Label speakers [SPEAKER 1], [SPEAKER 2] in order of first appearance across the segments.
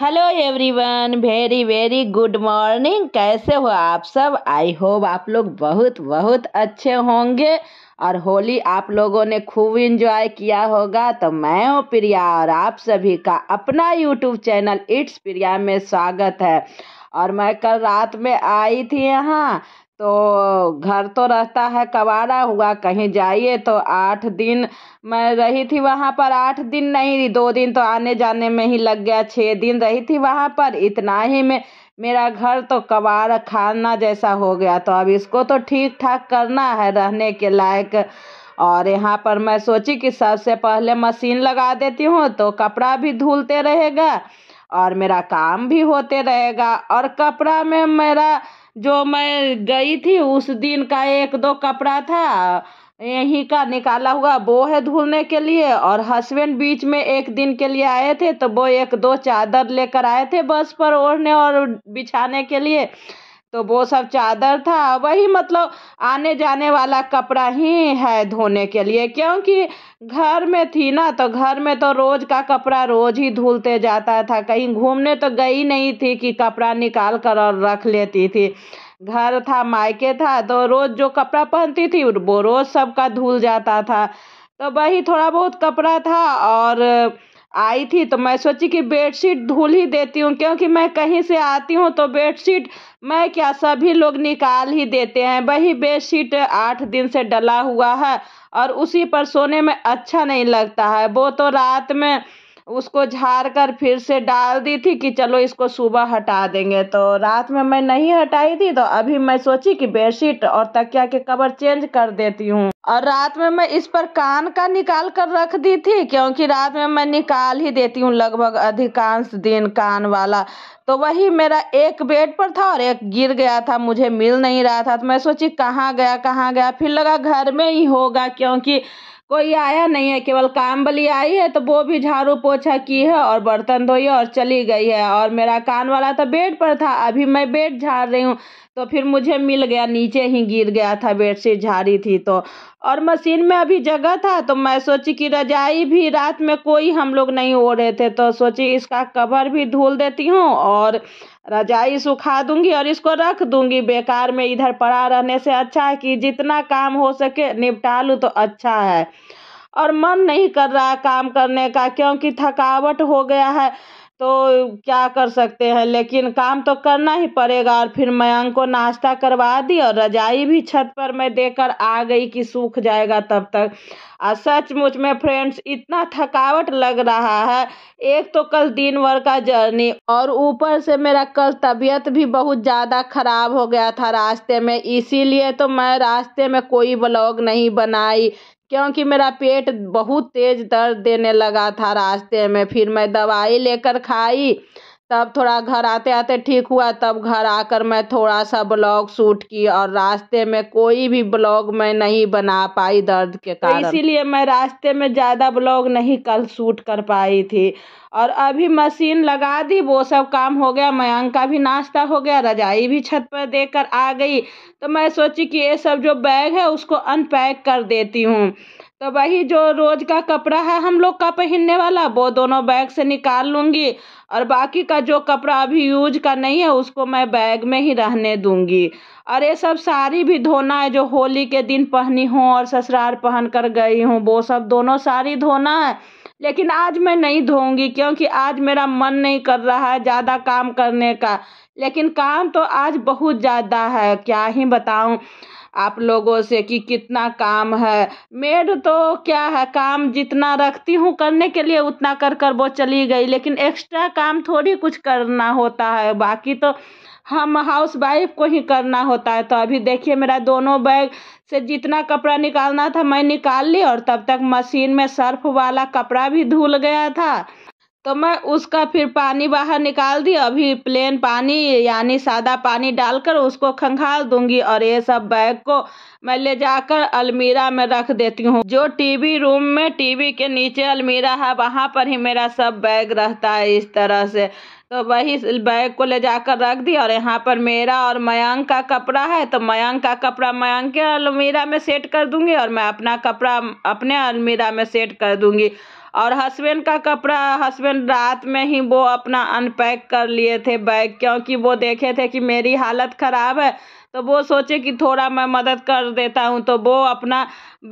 [SPEAKER 1] hello everyone very very good morning कैसे हो आप सब आई होप आप लोग बहुत बहुत अच्छे होंगे और होली आप लोगों ने खूब इंजॉय किया होगा तो मैं हूँ प्रिया और आप सभी का अपना यूट्यूब चैनल इट्स प्रिया में स्वागत है और मैं कल रात में आई थी यहाँ तो घर तो रहता है कबाड़ा हुआ कहीं जाइए तो आठ दिन मैं रही थी वहाँ पर आठ दिन नहीं दो दिन तो आने जाने में ही लग गया छः दिन रही थी वहाँ पर इतना ही में मेरा घर तो कबाड़ खाना जैसा हो गया तो अब इसको तो ठीक ठाक करना है रहने के लायक और यहाँ पर मैं सोची कि सबसे पहले मशीन लगा देती हूँ तो कपड़ा भी धुलते रहेगा और मेरा काम भी होते रहेगा और कपड़ा में मेरा जो मैं गई थी उस दिन का एक दो कपड़ा था यहीं का निकाला हुआ वो है धुलने के लिए और हस्बैंड बीच में एक दिन के लिए आए थे तो वो एक दो चादर लेकर आए थे बस पर ओढ़ने और बिछाने के लिए तो वो सब चादर था वही मतलब आने जाने वाला कपड़ा ही है धोने के लिए क्योंकि घर में थी ना तो घर में तो रोज का कपड़ा रोज ही धुलते जाता था कहीं घूमने तो गई नहीं थी कि कपड़ा निकाल कर और रख लेती थी घर था मायके था तो रोज जो कपड़ा पहनती थी वो रोज सबका धुल जाता था तो वही थोड़ा बहुत कपड़ा था और आई थी तो मैं सोची कि बेडशीट धुल ही देती हूँ क्योंकि मैं कहीं से आती हूँ तो बेडशीट मैं क्या सभी लोग निकाल ही देते हैं वही बेडशीट आठ दिन से डला हुआ है और उसी पर सोने में अच्छा नहीं लगता है वो तो रात में उसको झाड़ कर फिर से डाल दी थी कि चलो इसको सुबह हटा देंगे तो रात में मैं नहीं हटाई थी तो अभी मैं सोची कि बेडशीट और तकिया के कवर चेंज कर देती हूँ और रात में मैं इस पर कान का निकाल कर रख दी थी क्योंकि रात में मैं निकाल ही देती हूँ लगभग अधिकांश दिन कान वाला तो वही मेरा एक बेड पर था और एक गिर गया था मुझे मिल नहीं रहा था तो मैं सोची कहाँ गया कहाँ गया फिर लगा घर में ही होगा क्योंकि कोई आया नहीं है केवल काम बली आई है तो वो भी झाड़ू पोछा की है और बर्तन धोई और चली गई है और मेरा कान वाला तो बेड पर था अभी मैं बेड झाड़ रही हूँ तो फिर मुझे मिल गया नीचे ही गिर गया था बेडशीट झाड़ी थी तो और मशीन में अभी जगह था तो मैं सोची कि रजाई भी रात में कोई हम लोग नहीं हो रहे थे तो सोची इसका कवर भी धुल देती हूँ और रजाई सुखा दूंगी और इसको रख दूंगी बेकार में इधर पड़ा रहने से अच्छा है कि जितना काम हो सके निपटा लूँ तो अच्छा है और मन नहीं कर रहा काम करने का क्योंकि थकावट हो गया है तो क्या कर सकते हैं लेकिन काम तो करना ही पड़ेगा और फिर मयंक को नाश्ता करवा दी और रजाई भी छत पर मैं देकर आ गई कि सूख जाएगा तब तक और सचमुच में फ्रेंड्स इतना थकावट लग रहा है एक तो कल दिन भर का जर्नी और ऊपर से मेरा कल तबीयत भी बहुत ज़्यादा ख़राब हो गया था रास्ते में इसीलिए तो मैं रास्ते में कोई ब्लॉग नहीं बनाई क्योंकि मेरा पेट बहुत तेज दर्द देने लगा था रास्ते में फिर मैं दवाई लेकर खाई तब थोड़ा घर आते आते ठीक हुआ तब घर आकर मैं थोड़ा सा ब्लॉग शूट की और रास्ते में कोई भी ब्लॉग मैं नहीं बना पाई दर्द के तो कारण तो इसीलिए मैं रास्ते में ज़्यादा ब्लॉग नहीं कल शूट कर पाई थी और अभी मशीन लगा दी वो सब काम हो गया मयंक का भी नाश्ता हो गया रजाई भी छत पर देकर आ गई तो मैं सोची कि ये सब जो बैग है उसको अनपैक कर देती हूँ तो वही जो रोज़ का कपड़ा है हम लोग का पहनने वाला वो दोनों बैग से निकाल लूँगी और बाकी का जो कपड़ा अभी यूज का नहीं है उसको मैं बैग में ही रहने दूँगी और ये सब साड़ी भी धोना है जो होली के दिन पहनी हूँ और ससुराल पहन कर गई हूँ वो सब दोनों साड़ी धोना है लेकिन आज मैं नहीं धोऊंगी क्योंकि आज मेरा मन नहीं कर रहा है ज़्यादा काम करने का लेकिन काम तो आज बहुत ज़्यादा है क्या ही बताऊँ आप लोगों से कि कितना काम है मेड तो क्या है काम जितना रखती हूँ करने के लिए उतना कर कर वो चली गई लेकिन एक्स्ट्रा काम थोड़ी कुछ करना होता है बाकी तो हम हाउस वाइफ को ही करना होता है तो अभी देखिए मेरा दोनों बैग से जितना कपड़ा निकालना था मैं निकाल ली और तब तक मशीन में सर्फ वाला कपड़ा भी धुल गया था तो मैं उसका फिर पानी बाहर निकाल दी अभी प्लेन पानी यानी सादा पानी डालकर उसको खंगाल दूंगी और ये सब बैग को मैं ले जाकर अलमीरा में रख देती हूँ जो टीवी रूम में टीवी के नीचे अलमीरा है वहाँ पर ही मेरा सब बैग रहता है इस तरह से तो वही बैग को ले जाकर रख दी और यहाँ पर मेरा और मयंक का कपड़ा है तो मयंक का कपड़ा मयंक के अलमीरा में सेट कर दूंगी और मैं अपना कपड़ा अपने अलमीरा में सेट कर दूंगी और हस्बैंड का कपड़ा हस्बैंड रात में ही वो अपना अनपैक कर लिए थे बैग क्योंकि वो देखे थे कि मेरी हालत ख़राब है तो वो सोचे कि थोड़ा मैं मदद कर देता हूँ तो वो अपना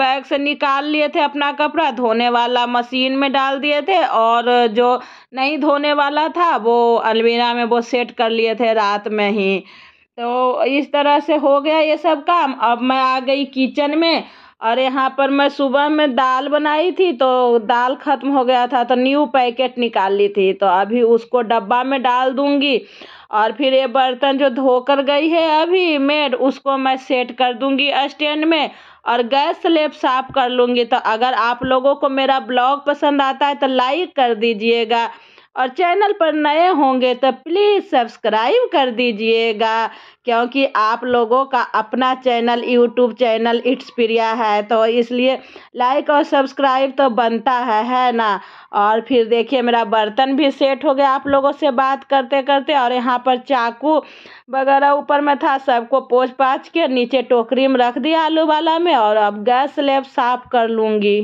[SPEAKER 1] बैग से निकाल लिए थे अपना कपड़ा धोने वाला मशीन में डाल दिए थे और जो नहीं धोने वाला था वो अलमीरा में वो सेट कर लिए थे रात में ही तो इस तरह से हो गया ये सब काम अब मैं आ गई किचन में और यहाँ पर मैं सुबह में दाल बनाई थी तो दाल ख़त्म हो गया था तो न्यू पैकेट निकाल ली थी तो अभी उसको डब्बा में डाल दूँगी और फिर ये बर्तन जो धोकर गई है अभी मेड उसको मैं सेट कर दूँगी स्टैंड में और गैस स्लेब साफ कर लूँगी तो अगर आप लोगों को मेरा ब्लॉग पसंद आता है तो लाइक कर दीजिएगा और चैनल पर नए होंगे तो प्लीज़ सब्सक्राइब कर दीजिएगा क्योंकि आप लोगों का अपना channel YouTube channel it's Priya है तो इसलिए लाइक और सब्सक्राइब तो बनता है है ना और फिर देखिए मेरा बर्तन भी सेट हो गया आप लोगों से बात करते करते और यहाँ पर चाकू वगैरह ऊपर में था सबको पोछ पाछ के नीचे टोकरी में रख दिया आलू वाला में और अब गैस स्लेब साफ़ कर लूँगी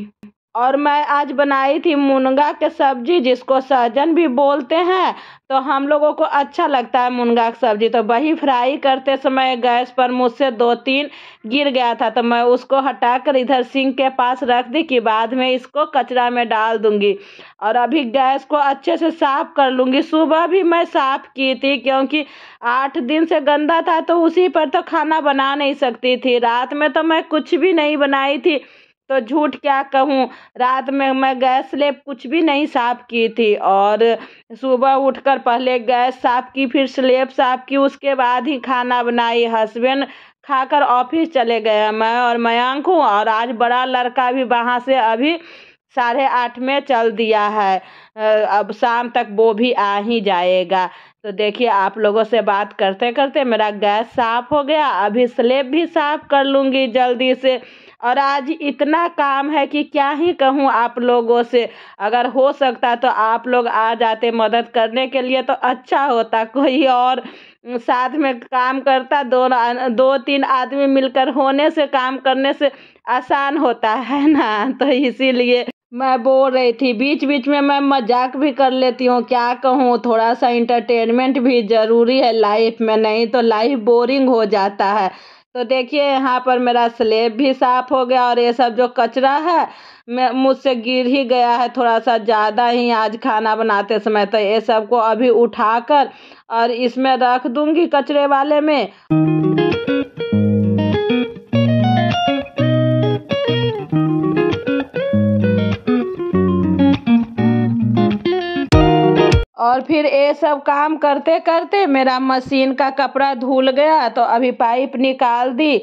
[SPEAKER 1] और मैं आज बनाई थी मुनगा के सब्जी जिसको सहजन भी बोलते हैं तो हम लोगों को अच्छा लगता है मुनगा की सब्जी तो वही फ्राई करते समय गैस पर मुझसे दो तीन गिर गया था तो मैं उसको हटाकर इधर सिंक के पास रख दी कि बाद में इसको कचरा में डाल दूंगी और अभी गैस को अच्छे से साफ कर लूँगी सुबह भी मैं साफ की थी क्योंकि आठ दिन से गंदा था तो उसी पर तो खाना बना नहीं सकती थी रात में तो मैं कुछ भी नहीं बनाई थी तो झूठ क्या कहूँ रात में मैं गैस स्लेब कुछ भी नहीं साफ़ की थी और सुबह उठकर पहले गैस साफ़ की फिर स्लेब साफ़ की उसके बाद ही खाना बनाई हस्बैंड खाकर ऑफिस चले गए मैं और मयंक हूँ और आज बड़ा लड़का भी वहाँ से अभी साढ़े आठ में चल दिया है अब शाम तक वो भी आ ही जाएगा तो देखिए आप लोगों से बात करते करते मेरा गैस साफ़ हो गया अभी स्लेब भी साफ़ कर लूँगी जल्दी से और आज इतना काम है कि क्या ही कहूँ आप लोगों से अगर हो सकता तो आप लोग आ जाते मदद करने के लिए तो अच्छा होता कोई और साथ में काम करता दो दो तीन आदमी मिलकर होने से काम करने से आसान होता है ना तो इसीलिए मैं बोल रही थी बीच बीच में मैं मजाक भी कर लेती हूँ क्या कहूँ थोड़ा सा इंटरटेनमेंट भी ज़रूरी है लाइफ में नहीं तो लाइफ बोरिंग हो जाता है तो देखिए यहाँ पर मेरा स्लेब भी साफ हो गया और ये सब जो कचरा है मैं मुझसे गिर ही गया है थोड़ा सा ज़्यादा ही आज खाना बनाते समय तो ये सब को अभी उठाकर और इसमें रख दूंगी कचरे वाले में फिर ये सब काम करते करते मेरा मशीन का कपड़ा धुल गया तो अभी पाइप निकाल दी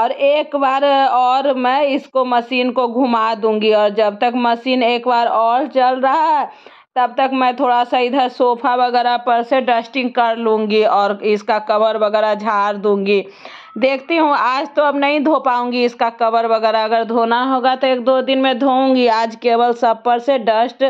[SPEAKER 1] और एक बार और मैं इसको मशीन को घुमा दूंगी और जब तक मशीन एक बार और चल रहा है तब तक मैं थोड़ा सा इधर सोफ़ा वगैरह पर से डस्टिंग कर लूँगी और इसका कवर वगैरह झाड़ दूँगी देखती हूँ आज तो अब नहीं धो पाऊँगी इसका कवर वगैरह अगर धोना होगा तो एक दो दिन में धोऊँगी आज केवल सब पर से डस्ट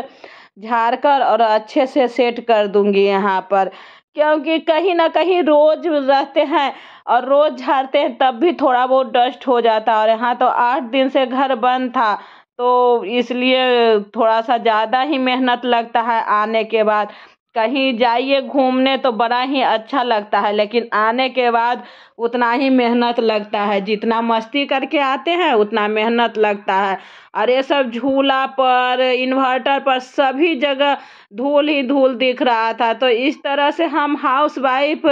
[SPEAKER 1] झाड़ कर और अच्छे से सेट कर दूंगी यहाँ पर क्योंकि कहीं ना कहीं रोज रहते हैं और रोज झाड़ते हैं तब भी थोड़ा बहुत डस्ट हो जाता है और यहाँ तो आठ दिन से घर बंद था तो इसलिए थोड़ा सा ज़्यादा ही मेहनत लगता है आने के बाद कहीं जाइए घूमने तो बड़ा ही अच्छा लगता है लेकिन आने के बाद उतना ही मेहनत लगता है जितना मस्ती करके आते हैं उतना मेहनत लगता है और ये सब झूला पर इन्वर्टर पर सभी जगह धूल ही धूल दिख रहा था तो इस तरह से हम हाउस वाइफ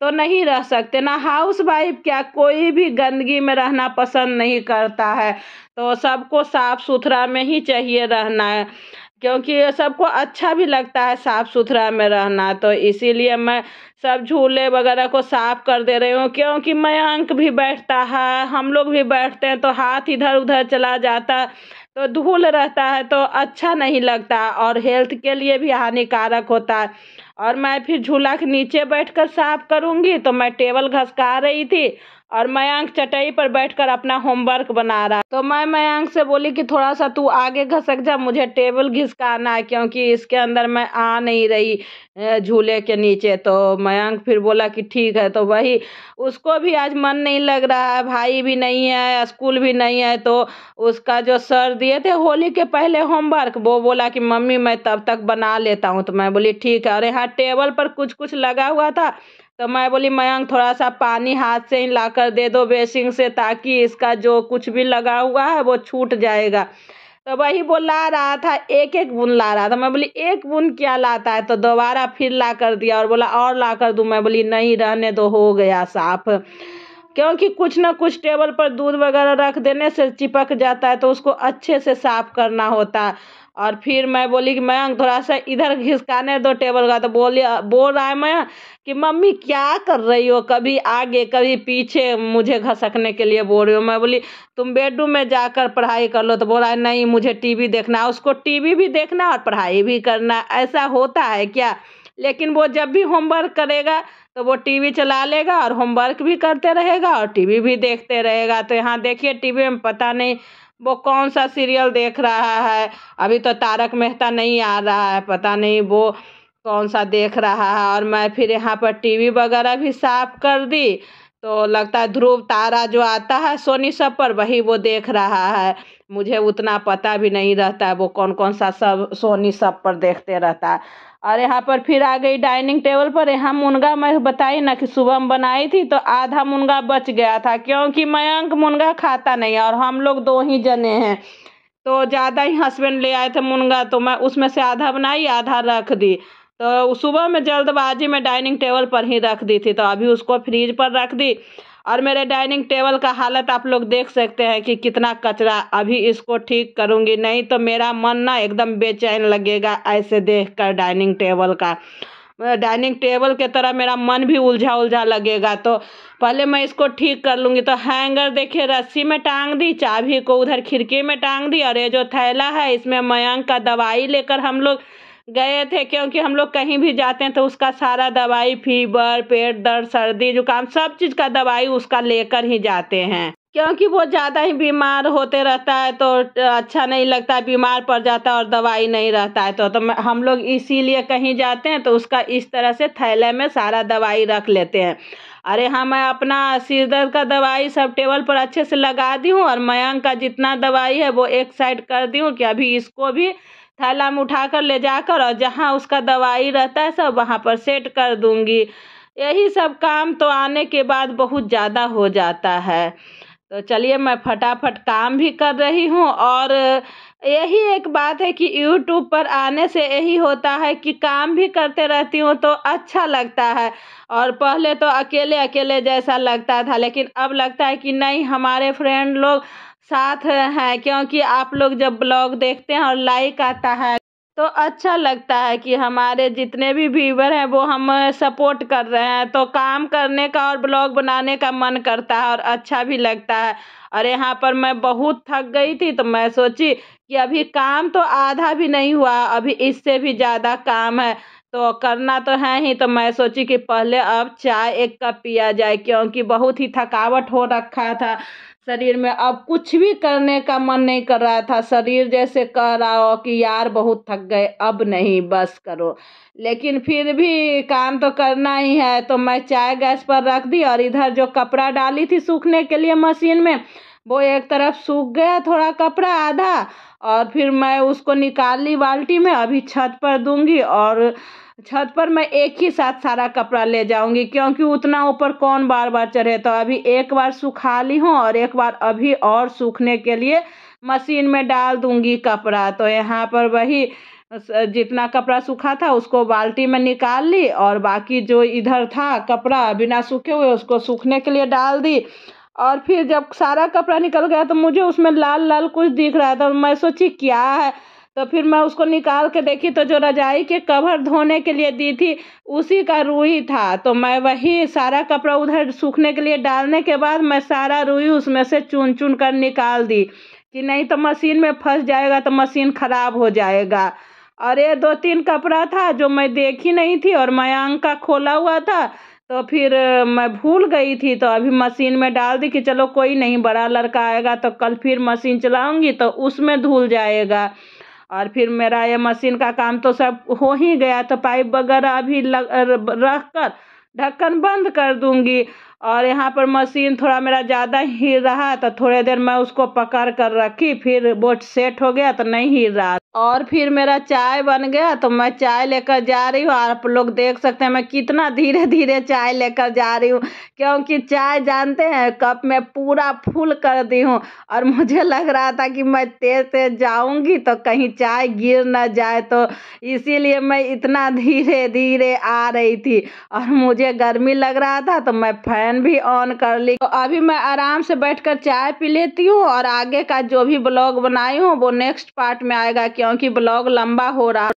[SPEAKER 1] तो नहीं रह सकते ना हाउस वाइफ क्या कोई भी गंदगी में रहना पसंद नहीं करता है तो सबको साफ़ सुथरा में ही चाहिए रहना है क्योंकि सबको अच्छा भी लगता है साफ़ सुथरा में रहना तो इसीलिए मैं सब झूले वगैरह को साफ़ कर दे रही हूँ क्योंकि मैं अंक भी बैठता है हम लोग भी बैठते हैं तो हाथ इधर उधर चला जाता तो धूल रहता है तो अच्छा नहीं लगता और हेल्थ के लिए भी हानिकारक होता है और मैं फिर झूला के नीचे बैठकर साफ करूँगी तो मैं टेबल घसका रही थी और मयांक चटाई पर बैठकर अपना होमवर्क बना रहा तो मैं मयांक से बोली कि थोड़ा सा तू आगे घसक जा मुझे टेबल घिसकाना है क्योंकि इसके अंदर मैं आ नहीं रही झूले के नीचे तो मयांक फिर बोला कि ठीक है तो वही उसको भी आज मन नहीं लग रहा है भाई भी नहीं है स्कूल भी नहीं है तो उसका जो सर दिए थे होली के पहले होमवर्क वो बोला कि मम्मी मैं तब तक बना लेता हूँ तो मैं बोली ठीक है और यहाँ टेबल पर कुछ कुछ लगा हुआ था तो मैं बोली मयंक थोड़ा सा पानी हाथ से ही ला कर दे दो बेसिन से ताकि इसका जो कुछ भी लगा हुआ है वो छूट जाएगा तो वही वो ला रहा था एक एक बुन ला रहा था मैं बोली एक बुन क्या लाता है तो दोबारा फिर ला कर दिया और बोला और ला कर दूँ मैं बोली नहीं रहने दो हो गया साफ क्योंकि कुछ ना कुछ टेबल पर दूध वगैरह रख देने से चिपक जाता है तो उसको अच्छे से साफ करना होता है और फिर मैं बोली कि मयंक थोड़ा सा इधर घिसकाने दो टेबल का तो बोली बोल रहा है मयंक कि मम्मी क्या कर रही हो कभी आगे कभी पीछे मुझे घसकने के लिए बोल रही हो मैं बोली तुम बेडरूम में जाकर पढ़ाई कर लो तो बोला नहीं मुझे टीवी देखना उसको टीवी भी देखना और पढ़ाई भी करना ऐसा होता है क्या लेकिन वो जब भी होमवर्क करेगा तो वो टीवी चला लेगा और होमवर्क भी करते रहेगा और टीवी भी देखते रहेगा तो यहाँ देखिए टीवी में पता नहीं वो कौन सा सीरियल देख रहा है अभी तो तारक मेहता नहीं आ रहा है पता नहीं वो कौन सा देख रहा है और मैं फिर यहाँ पर टी वी वगैरह भी साफ कर दी तो लगता है ध्रुव तारा जो आता है सोनी सब पर वही वो देख रहा है मुझे उतना पता भी नहीं रहता है वो कौन कौन सा सब सोनी सब पर देखते रहता है और यहाँ पर फिर आ गई डाइनिंग टेबल पर यहाँ मुनगा मैं बताई ना कि सुबह हम बनाई थी तो आधा मुनगा बच गया था क्योंकि मयंक मुनगा खाता नहीं और हम लोग दो ही जने हैं तो ज़्यादा ही हस्बैंड ले आए थे मुनगा तो मैं उसमें से आधा बनाई आधा रख दी तो सुबह में जल्दबाजी में डाइनिंग टेबल पर ही रख दी थी तो अभी उसको फ्रीज पर रख दी और मेरे डाइनिंग टेबल का हालत आप लोग देख सकते हैं कि कितना कचरा अभी इसको ठीक करूँगी नहीं तो मेरा मन ना एकदम बेचैन लगेगा ऐसे देख कर डाइनिंग टेबल का डाइनिंग टेबल के तरह मेरा मन भी उलझा उलझा लगेगा तो पहले मैं इसको ठीक कर लूँगी तो हैंगर देखिए रस्सी में टांग दी चाबी को उधर खिड़की में टांग दी और ये जो थैला है इसमें मयंक का दवाई लेकर हम लोग गए थे क्योंकि हम लोग कहीं भी जाते हैं तो उसका सारा दवाई फीवर पेट दर्द सर्दी जुकाम सब चीज़ का दवाई उसका लेकर ही जाते हैं क्योंकि वो ज़्यादा ही बीमार होते रहता है तो अच्छा नहीं लगता बीमार पड़ जाता है और दवाई नहीं रहता है तो, तो हम लोग इसीलिए कहीं जाते हैं तो उसका इस तरह से थैले में सारा दवाई रख लेते हैं अरे हाँ मैं अपना सिर दर्द का दवाई सब टेबल पर अच्छे से लगा दी हूँ और मयंक का जितना दवाई है वो एक साइड कर दी हूँ कि अभी इसको भी थैला में उठा कर ले जाकर और जहाँ उसका दवाई रहता है सब वहाँ पर सेट कर दूंगी यही सब काम तो आने के बाद बहुत ज़्यादा हो जाता है तो चलिए मैं फटाफट काम भी कर रही हूँ और यही एक बात है कि YouTube पर आने से यही होता है कि काम भी करते रहती हूँ तो अच्छा लगता है और पहले तो अकेले अकेले जैसा लगता था लेकिन अब लगता है कि नहीं हमारे फ्रेंड लोग साथ हैं क्योंकि आप लोग जब ब्लॉग देखते हैं और लाइक आता है तो अच्छा लगता है कि हमारे जितने भी व्यूवर हैं वो हम सपोर्ट कर रहे हैं तो काम करने का और ब्लॉग बनाने का मन करता है और अच्छा भी लगता है और यहाँ पर मैं बहुत थक गई थी तो मैं सोची कि अभी काम तो आधा भी नहीं हुआ अभी इससे भी ज़्यादा काम है तो करना तो है ही तो मैं सोची कि पहले अब चाय एक कप पिया जाए क्योंकि बहुत ही थकावट हो रखा था शरीर में अब कुछ भी करने का मन नहीं कर रहा था शरीर जैसे कह रहा हो कि यार बहुत थक गए अब नहीं बस करो लेकिन फिर भी काम तो करना ही है तो मैं चाय गैस पर रख दी और इधर जो कपड़ा डाली थी सूखने के लिए मशीन में वो एक तरफ सूख गया थोड़ा कपड़ा आधा और फिर मैं उसको निकाल ली बाल्टी में अभी छत पर दूंगी और छत पर मैं एक ही साथ सारा कपड़ा ले जाऊंगी क्योंकि उतना ऊपर कौन बार बार चढ़े तो अभी एक बार सुखा ली हूँ और एक बार अभी और सूखने के लिए मशीन में डाल दूंगी कपड़ा तो यहाँ पर वही जितना कपड़ा सूखा था उसको बाल्टी में निकाल ली और बाकी जो इधर था कपड़ा बिना सूखे हुए उसको सूखने के लिए डाल दी और फिर जब सारा कपड़ा निकल गया तो मुझे उसमें लाल लाल कुछ दिख रहा था मैं सोची क्या है तो फिर मैं उसको निकाल के देखी तो जो रजाई के कवर धोने के लिए दी थी उसी का रूई था तो मैं वही सारा कपड़ा उधर सूखने के लिए डालने के बाद मैं सारा रुई उसमें से चुन चुन कर निकाल दी कि नहीं तो मशीन में फंस जाएगा तो मशीन ख़राब हो जाएगा और ये दो तीन कपड़ा था जो मैं देखी नहीं थी और मयांक का खोला हुआ था तो फिर मैं भूल गई थी तो अभी मशीन में डाल दी कि चलो कोई नहीं बड़ा लड़का आएगा तो कल फिर मशीन चलाऊंगी तो उसमें धुल जाएगा और फिर मेरा ये मशीन का काम तो सब हो ही गया तो पाइप वगैरह अभी रख कर ढक्कन बंद कर दूंगी और यहाँ पर मशीन थोड़ा मेरा ज़्यादा हिल रहा तो थोड़ी देर मैं उसको पकड़ कर रखी फिर बोट सेट हो गया तो नहीं हिल रहा और फिर मेरा चाय बन गया तो मैं चाय लेकर जा रही हूँ आप लोग देख सकते हैं मैं कितना धीरे धीरे चाय लेकर जा रही हूँ क्योंकि चाय जानते हैं कप में पूरा फुल कर दी हूँ और मुझे लग रहा था कि मैं तेज़ तेज़ जाऊँगी तो कहीं चाय गिर ना जाए तो इसीलिए मैं इतना धीरे धीरे आ रही थी और मुझे गर्मी लग रहा था तो मैं फ़ैन भी ऑन कर ली तो अभी मैं आराम से बैठ चाय पी लेती हूँ और आगे का जो भी ब्लॉग बनाई हूँ वो नेक्स्ट पार्ट में आएगा क्योंकि ब्लॉग लंबा हो रहा